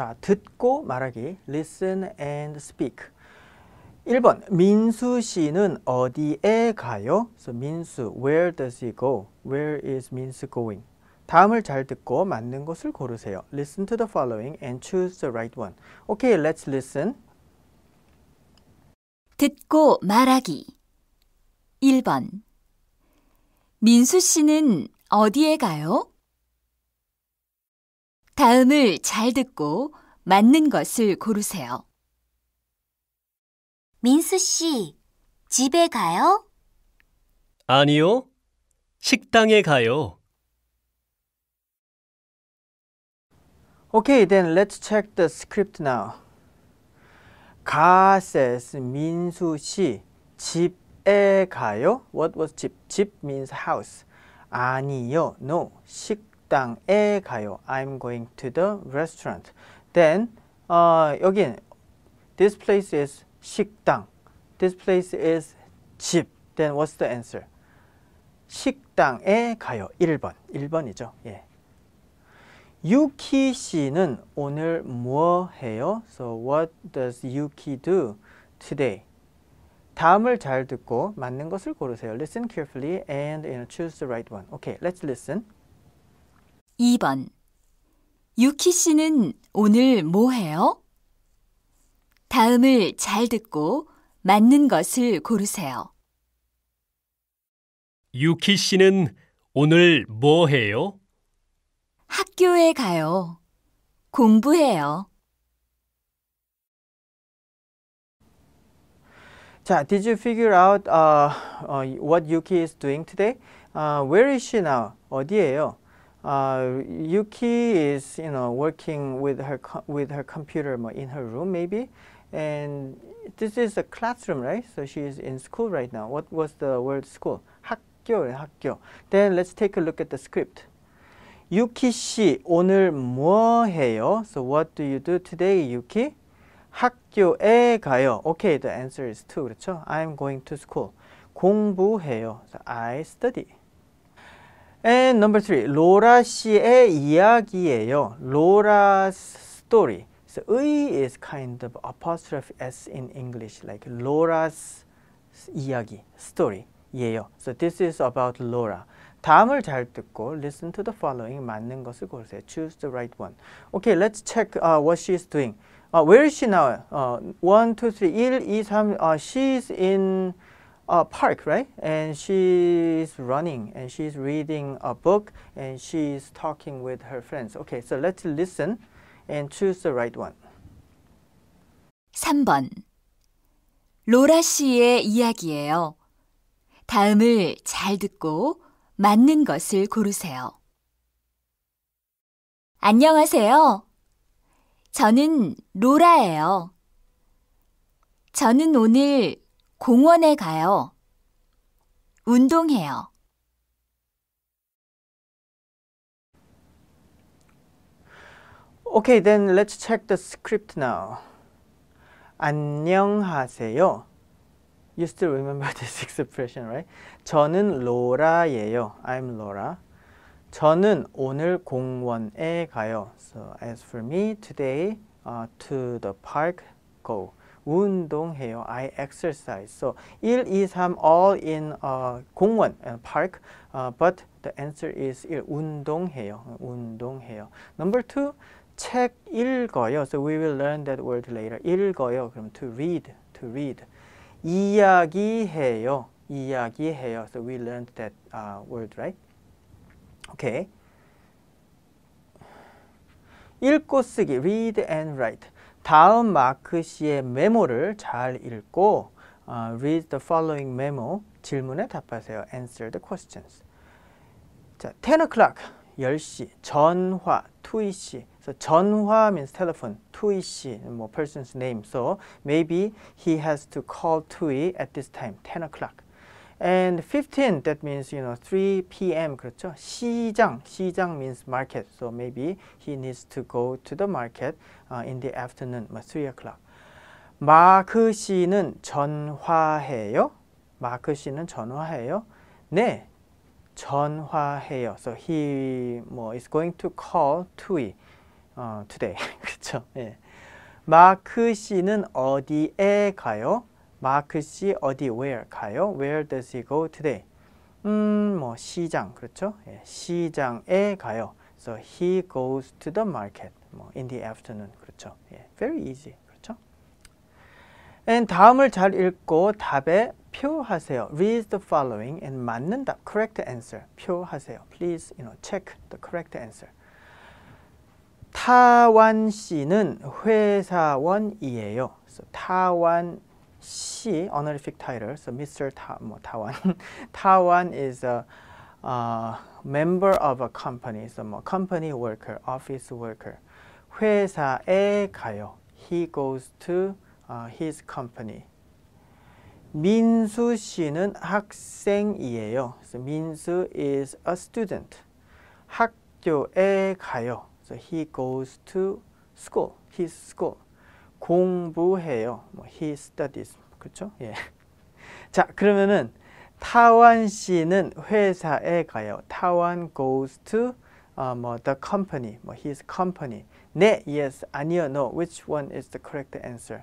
자, 듣고 말하기. listen and speak. 1번 민수 씨는 어디에 가요? So, 민수, where does he go? Where is 민수 going? 다음을 잘 듣고 맞는 것을 고르세요. Listen to the following and choose the right one. Okay, let's listen. 듣고 말하기 1번 민수 씨는 어디에 가요? 다음을 잘 듣고 맞는 것을 고르세요. 민수 씨, 집에 가요? 아니요. 식당에 가요. Okay, then let's check the script now. 가 says 민수 씨 집에 가요? What was 집? 집 means house. 아니요, no. 식 식당에 가요. I'm going to the restaurant. Then 어, 여긴 this place is 식당. This place is 집. Then what's the answer? 식당에 가요. 1번. 1번이죠. 예. 유키 씨는 오늘 뭐 해요? So what does Yuki do today? 다음을 잘 듣고 맞는 것을 고르세요. Listen carefully and you know, choose the right one. Okay, let's listen. 2번. 유키 씨는 오늘 뭐 해요? 다음을 잘 듣고 맞는 것을 고르세요. 유키 씨는 오늘 뭐 해요? 학교에 가요. 공부해요. 자, did you figure out uh, uh, what Yuki is doing today? Uh, where is she now? 어디에요? Uh, Yuki is you know working with her with her computer in her room maybe, and this is a classroom right? So she is in school right now. What was the word school? 학교 학교. Then let's take a look at the script. Yuki 씨 오늘 뭐 해요? So what do you do today, Yuki? 학교에 가요. Okay, the answer is 2. 그렇죠? I'm going to school. 공부해요. So I study. And number three, 로라 씨의 이야기예요. 로라's story. So, 의 is kind of apostrophe s in English, like 로라's 이야기, story. 예요. So this is about Laura. 다음을 잘 듣고 listen to the following 맞는 것을 고르세요. Choose the right one. Okay, let's check uh, what she is doing. Uh, where is she now? Uh, 1, 2, 3, 1, 2, 3. Uh, she is in... a park, right? And she's running and she's reading a book and she's talking with her friends. Okay, so let's listen and choose the right one. 3번. 로라 씨의 이야기예요. 다음을 잘 듣고 맞는 것을 고르세요. 안녕하세요. 저는 로라예요. 저는 오늘 공원에 가요. 운동해요. Okay, then let's check the script now. 안녕하세요. You still remember this expression, right? 저는 로라예요. I'm Laura. 저는 오늘 공원에 가요. So as for me, today uh, to the park go. 운동해요. I exercise. So 1, 2, 3 all in uh, 공원 and park. Uh, but the answer is 1. 운동해요. 운동해요. Number 2. 책 읽어요. So we will learn that word later. 읽어요. 그럼 to read. to read. 이야기해요. 이야기해요. So we learned that uh, word, right? Okay. 읽고 쓰기, read and write. 다음 마크 씨의 메모를 잘 읽고 uh, read the following memo 질문에 답하세요. answer the questions. 자, 10 o'clock 10시 전화 투이 씨 So 전화 means telephone. Tui 씨, 뭐 person's name. So maybe he has to call Tui at this time, 10 o'clock. And 15, that means, you know, 3 p.m. 그렇죠? 시장, 시장 means market. So maybe he needs to go to the market uh, in the afternoon, 3 o'clock. 마크 씨는 전화해요? 마크 씨는 전화해요? 네, 전화해요. So he 뭐 is going to call Tui uh, today. 그렇죠? 예. 마크 씨는 어디에 가요? 마크 씨 어디 where 가요? Where does he go today? 음, 뭐 시장 그렇죠? 예, 시장에 가요. So he goes to the market. 뭐 in the afternoon 그렇죠? 예, very easy 그렇죠? And 다음을 잘 읽고 답에 표하세요. Read the following and 맞는 답, correct answer 표하세요. Please, you know, check the correct answer. 타완 씨는 회사원이에요. So, 타완 C honorific title. So Mr. Ta, 뭐, Tawan. Tawan is a uh, member of a company. So 뭐, company worker, office worker. 회사에 가요. He goes to uh, his company. 민수 씨는 학생이에요. So 민수 is a student. 학교에 가요. So he goes to school, his school. 공부해요. 뭐, he studies. 그렇죠? 예. 자, 그러면은 타완 씨는 회사에 가요. 타완 goes to uh, 뭐 the company. 뭐 his company. 네, yes, 아니요, no. Which one is the correct answer?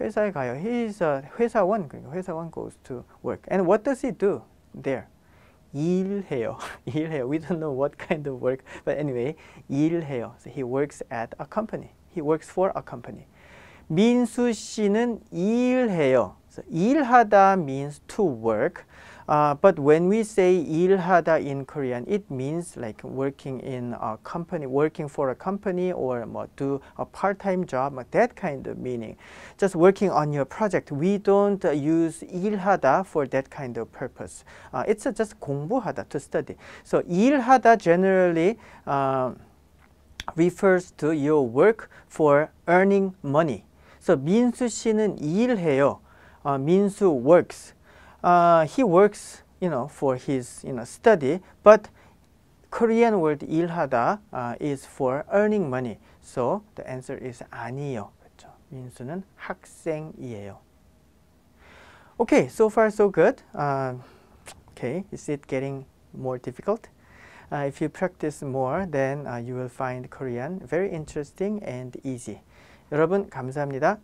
회사에 가요. He is a 회사원. 그러니까 회사원 goes to work. And what does he do there? 일해요. 일해요. We don't know what kind of work, but anyway, 일해요. So he works at a company. He works for a company. 민수 씨는 일해요. So, 일하다 means to work. Uh, but when we say 일하다 in Korean, it means like working in a company, working for a company or do a part-time job, that kind of meaning. Just working on your project. We don't use 일하다 for that kind of purpose. Uh, it's just 공부하다, to study. So 일하다 generally uh, refers to your work for earning money. So 민수 씨는 일해요. Uh, 민수 works. Uh, he works, you know, for his, you know, study. But Korean word 일하다 uh, is for earning money. So the answer is 아니요. 그렇죠? 민수는 학생이에요. Okay, so far so good. Uh, okay, is it getting more difficult? Uh, if you practice more, then uh, you will find Korean very interesting and easy. 여러분 감사합니다.